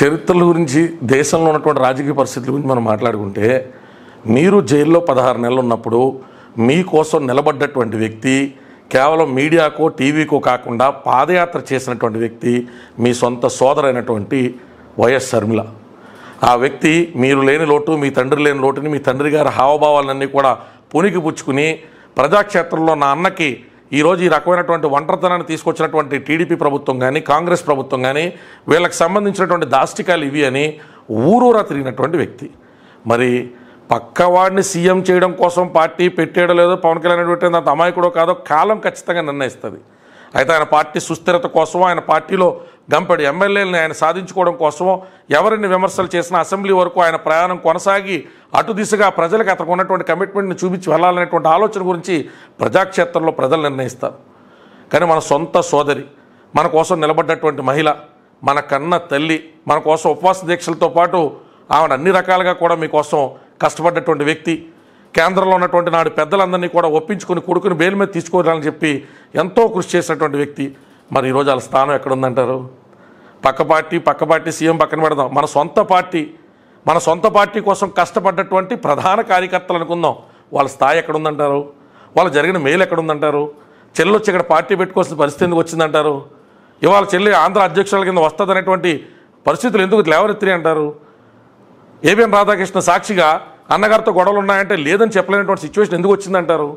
చరిత్రల గురించి దేశంలో ఉన్నటువంటి రాజకీయ పరిస్థితుల గురించి మనం మాట్లాడుకుంటే మీరు జైల్లో పదహారు నెలలు ఉన్నప్పుడు మీకోసం నిలబడ్డటువంటి వ్యక్తి కేవలం మీడియాకో టీవీకో కాకుండా పాదయాత్ర చేసినటువంటి వ్యక్తి మీ సొంత సోదరైనటువంటి వైఎస్ శర్మిల ఆ వ్యక్తి మీరు లేని లోటు మీ తండ్రి లేని లోటుని మీ తండ్రి గారి హావభావాలన్నీ కూడా పునికి పుచ్చుకుని ప్రజాక్షేత్రంలో నా అన్నకి ఈరోజు ఈ రకమైనటువంటి ఒంటరితనాన్ని తీసుకొచ్చినటువంటి టీడీపీ ప్రభుత్వం కానీ కాంగ్రెస్ ప్రభుత్వం కానీ వీళ్ళకి సంబంధించినటువంటి దాష్టికాలు ఇవి అని ఊరూరా తిరిగినటువంటి వ్యక్తి మరి పక్కవాడిని సీఎం చేయడం కోసం పార్టీ పెట్టేయడం లేదో పవన్ కళ్యాణ్ పెట్టేది అంత అమాయకుడో కాదో కాలం ఖచ్చితంగా నిర్ణయిస్తుంది అయితే ఆయన పార్టీ సుస్థిరత కోసం ఆయన పార్టీలో గంపడి ఎమ్మెల్యేలను ఆయన సాధించుకోవడం కోసం ఎవరిని విమర్శలు చేసినా అసెంబ్లీ వరకు ఆయన ప్రయాణం కొనసాగి అటు దిశగా ప్రజలకు అతనికి ఉన్నటువంటి కమిట్మెంట్ని చూపించి వెళ్ళాలనేటువంటి ఆలోచన గురించి ప్రజాక్షేత్రంలో ప్రజలు నిర్ణయిస్తారు కానీ మన సొంత సోదరి మన కోసం నిలబడ్డటువంటి మహిళ మన కన్న తల్లి మన కోసం ఉపవాస దీక్షలతో పాటు ఆమెను అన్ని రకాలుగా కూడా మీకోసం కష్టపడ్డటువంటి వ్యక్తి కేంద్రంలో ఉన్నటువంటి నాడు పెద్దలందరినీ కూడా ఒప్పించుకుని కొడుకుని బేలు మీద తీసుకోవాలని చెప్పి ఎంతో కృషి చేసినటువంటి వ్యక్తి మరి ఈరోజు వాళ్ళ స్థానం ఎక్కడుందంటారు పక్క పార్టీ పక్క పార్టీ సీఎం పక్కన పెడదాం మన సొంత పార్టీ మన సొంత పార్టీ కోసం కష్టపడ్డటువంటి ప్రధాన కార్యకర్తలు అనుకుందాం వాళ్ళ స్థాయి ఎక్కడుందంటారు వాళ్ళు జరిగిన మేలు ఎక్కడుందంటారు వచ్చి ఇక్కడ పార్టీ పెట్టుకోవాల్సిన పరిస్థితి ఎందుకు వచ్చిందంటారు ఇవాళ చెల్లి ఆంధ్ర అధ్యక్షుల కింద వస్తుందనేటువంటి పరిస్థితులు ఎందుకు లేవనెత్తి అంటారు ఏబిఎం రాధాకృష్ణ సాక్షిగా అన్నగారితో గొడవలు ఉన్నాయంటే లేదని చెప్పలేనటువంటి సిచ్యువేషన్ ఎందుకు వచ్చిందంటారు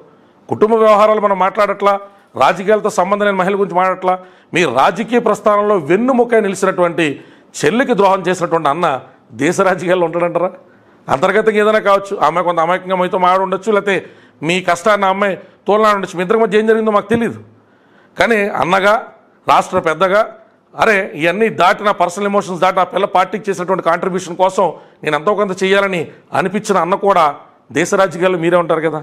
కుటుంబ వ్యవహారాలు మనం మాట్లాడట్లా రాజకీయాలతో సంబంధం లేని మహిళల గురించి మాట్లాడట్లా మీ రాజకీయ ప్రస్థానంలో వెన్నుముక్క నిలిచినటువంటి చెల్లికి ద్రోహం చేసినటువంటి అన్న దేశ రాజకీయాల్లో ఉంటాడంటారా అంతర్గతంగా ఏదైనా కావచ్చు ఆమె కొంత అమాయకంగా మీతో మాట్లాడి ఉండొచ్చు లేకపోతే మీ కష్టాన్ని అమ్మాయి తోలనాడు ఉండొచ్చు మీ ఇద్దరి మధ్య ఏం జరిగిందో మాకు తెలియదు కానీ అన్నగా రాష్ట్ర పెద్దగా అరే ఇవన్నీ దాటిన పర్సనల్ ఎమోషన్స్ దాటి ఆ పిల్ల పార్టీకి చేసినటువంటి కాంట్రిబ్యూషన్ కోసం నేను ఎంతో కొంత చేయాలని అనిపించిన అన్న కూడా దేశ రాజకీయాల్లో మీరే ఉంటారు కదా